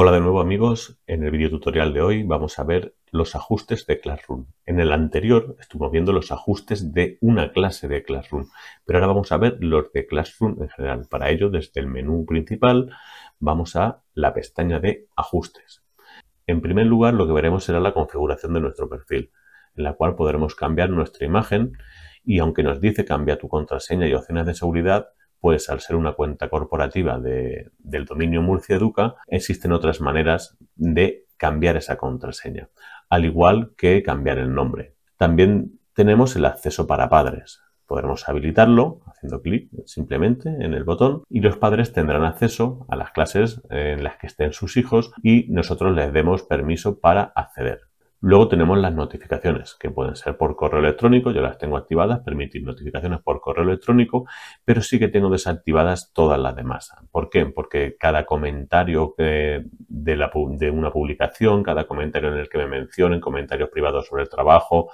Hola de nuevo amigos, en el vídeo tutorial de hoy vamos a ver los ajustes de Classroom. En el anterior estuvimos viendo los ajustes de una clase de Classroom, pero ahora vamos a ver los de Classroom en general. Para ello, desde el menú principal vamos a la pestaña de ajustes. En primer lugar, lo que veremos será la configuración de nuestro perfil, en la cual podremos cambiar nuestra imagen y aunque nos dice cambia tu contraseña y opciones de seguridad, pues al ser una cuenta corporativa del dominio Murcia Educa, existen otras maneras de cambiar esa contraseña, al igual que cambiar el nombre. También tenemos el acceso para padres. Podremos habilitarlo haciendo clic simplemente en el botón y los padres tendrán acceso a las clases en las que estén sus hijos y nosotros les demos permiso para acceder. Luego tenemos las notificaciones, que pueden ser por correo electrónico, yo las tengo activadas, permitir notificaciones por correo electrónico, pero sí que tengo desactivadas todas las demás. ¿Por qué? Porque cada comentario eh, de, de una publicación, cada comentario en el que me mencionen, comentarios privados sobre el trabajo,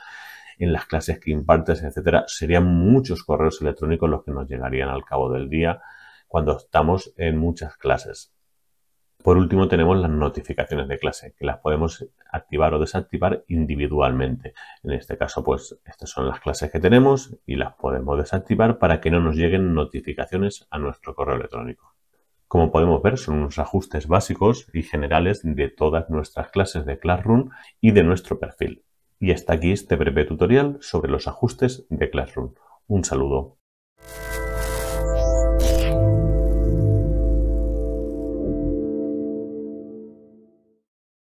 en las clases que impartes, etcétera, serían muchos correos electrónicos los que nos llegarían al cabo del día cuando estamos en muchas clases. Por último, tenemos las notificaciones de clase, que las podemos activar o desactivar individualmente. En este caso, pues estas son las clases que tenemos y las podemos desactivar para que no nos lleguen notificaciones a nuestro correo electrónico. Como podemos ver, son unos ajustes básicos y generales de todas nuestras clases de Classroom y de nuestro perfil. Y hasta aquí este breve tutorial sobre los ajustes de Classroom. Un saludo.